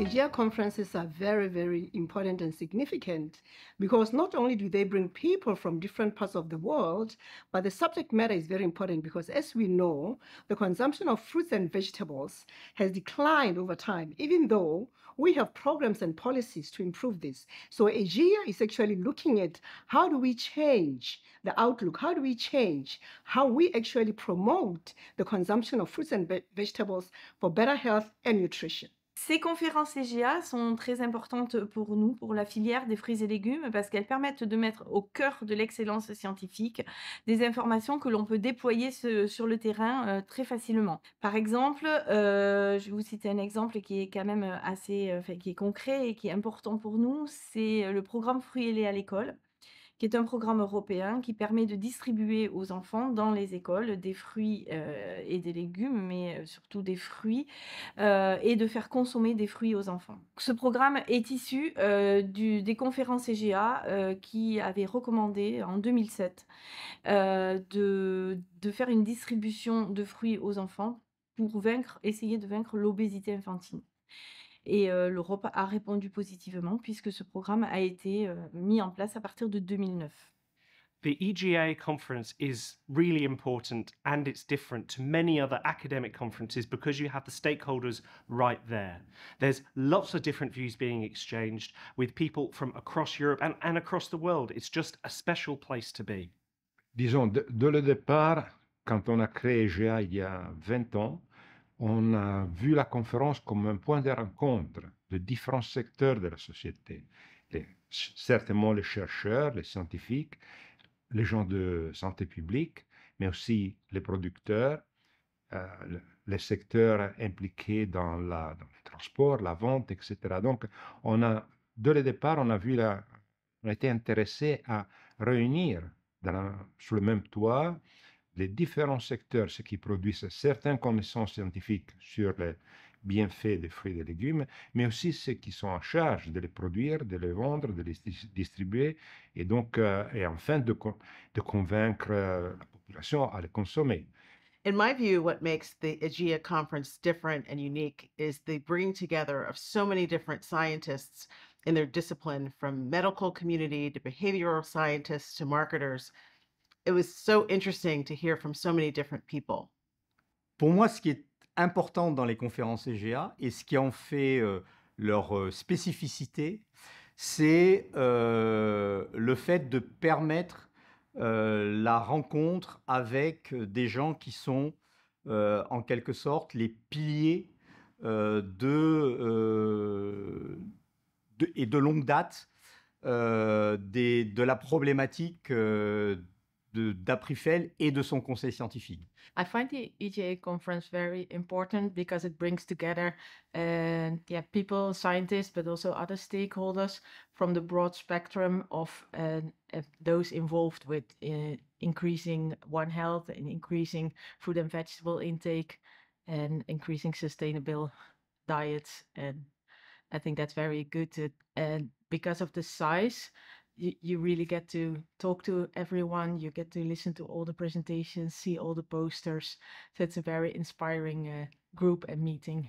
AGEA conferences are very, very important and significant because not only do they bring people from different parts of the world, but the subject matter is very important because, as we know, the consumption of fruits and vegetables has declined over time, even though we have programs and policies to improve this. So AGEA is actually looking at how do we change the outlook, how do we change how we actually promote the consumption of fruits and vegetables for better health and nutrition. Ces conférences CGA sont très importantes pour nous, pour la filière des fruits et légumes, parce qu'elles permettent de mettre au cœur de l'excellence scientifique des informations que l'on peut déployer sur le terrain euh, très facilement. Par exemple, euh, je vais vous citer un exemple qui est quand même assez, euh, qui est concret et qui est important pour nous, c'est le programme fruits et lait à l'école qui est un programme européen qui permet de distribuer aux enfants dans les écoles des fruits euh, et des légumes, mais euh, surtout des fruits, euh, et de faire consommer des fruits aux enfants. Ce programme est issu du, des conférences EGA qui avaient recommandé en 2007 de, faire une distribution de fruits aux enfants pour vaincre, essayer de vaincre l'obésité infantile. Et euh, l'Europe a répondu positivement puisque ce programme a été euh, mis en place à partir de 2009. The EGA conference is really important and it's different to many other academic conferences because you have the stakeholders right there. There's lots of different views being exchanged with people from across Europe and, and across the world. It's just a special place to be. Disons, de le départ, quand on a créé EGA il y a 20 ans, on a vu la conférence comme un point de rencontre de différents secteurs de la société. certainement les chercheurs, les scientifiques, les gens de santé publique, mais aussi les producteurs, euh, les secteurs impliqués dans, les transports, transport, la vente, etc. Donc, on a, dès le départ, on a, vu la, on été intéressé à réunir dans sous le même toit les différents secteurs, ceux qui produisent certaines connaissances scientifiques sur les bienfaits des fruits et des légumes, mais aussi ceux qui sont en charge de les produire, de les vendre, de les distribuer, et donc, euh, et enfin, de, convaincre euh, la population à les consommer. In my view, what makes the AGEA conference different and unique is the bringing together of so many different scientists in their discipline, from medical community to behavioral scientists to marketers it was so interesting to hear from so Pour moi, ce qui est important dans les conférences EGA et ce qui en fait euh, leur euh, spécificité, c'est euh, le fait de permettre la rencontre avec des gens qui sont en quelque sorte les piliers de, et de longue date des, de la problématique d'Aprifel et de son conseil scientifique. I find the EGA conference very important because it brings together uh, yeah, people, scientists, but also other stakeholders from the broad spectrum of uh, those involved with uh, increasing One Health and increasing food and vegetable intake and increasing sustainable diets. And I think that's very good to, and uh, because of the size, you, you really get to talk to everyone you get to listen to all the presentations see all the posters so it's a very inspiring uh, group and meeting